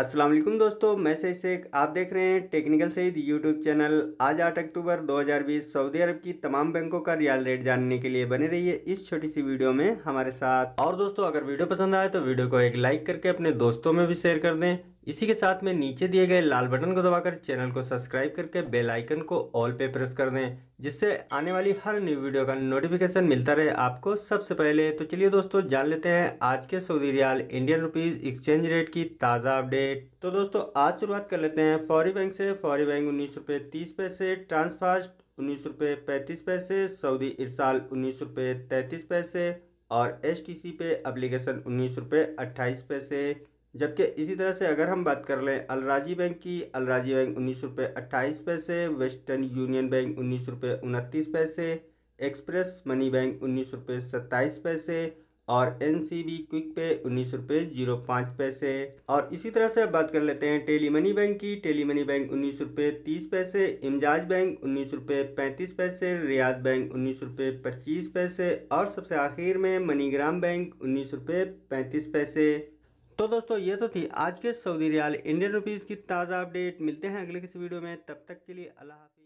असलम दोस्तों मैं से शेख आप देख रहे हैं टेक्निकल सईद यूट्यूब चैनल आज 8 अक्टूबर 2020 सऊदी अरब की तमाम बैंकों का रियाल रेट जानने के लिए बने रहिए इस छोटी सी वीडियो में हमारे साथ और दोस्तों अगर वीडियो पसंद आए तो वीडियो को एक लाइक करके अपने दोस्तों में भी शेयर कर दें इसी के साथ में नीचे दिए गए लाल बटन को दबाकर चैनल को सब्सक्राइब करके बेल आइकन को ऑल पे प्रेस कर दें जिससे आने वाली हर न्यू वीडियो का नोटिफिकेशन मिलता रहे आपको सबसे पहले तो चलिए दोस्तों जान लेते हैं आज के Saudi riyal Indian rupees exchange rate की ताज़ा अपडेट तो दोस्तों आज शुरुआत कर लेते हैं फौरी बैंक से फौरी बैंक उन्नीस रुपये तीस पैसे ट्रांसफास्ट उन्नीस रुपये पैंतीस पैसे सऊदी इरसाल उन्नीस रुपये तैंतीस पैसे और एस पे अप्लीकेशन उन्नीस रुपये अट्ठाईस पैसे जबकि इसी तरह से अगर हम बात कर लें अलराजी बैंक की अलराजी बैंक उन्नीस रुपये अट्ठाईस पैसे वेस्टर्न यूनियन बैंक उन्नीस रुपये उनतीस पैसे एक्सप्रेस मनी बैंक उन्नीस रुपये सत्ताईस पैसे और एन सी बी क्विक पे उन्नीस रुपये जीरो पाँच पैसे और इसी तरह से बात कर लेते हैं टेली मनी बैंक की टेली मनी बैंक उन्नीस रुपये तीस पैसे इमजाज बैंक उन्नीस रुपये पैंतीस पैसे रियाद बैंक उन्नीस रुपये पच्चीस पैसे और सबसे आखिर में मनीग्राम बैंक उन्नीस रुपये पैंतीस पैसे तो दोस्तों ये तो थी आज के सऊदी रियाल इंडियन रुपीज़ की ताज़ा अपडेट मिलते हैं अगले किसी वीडियो में तब तक के लिए अल्लाह हाफि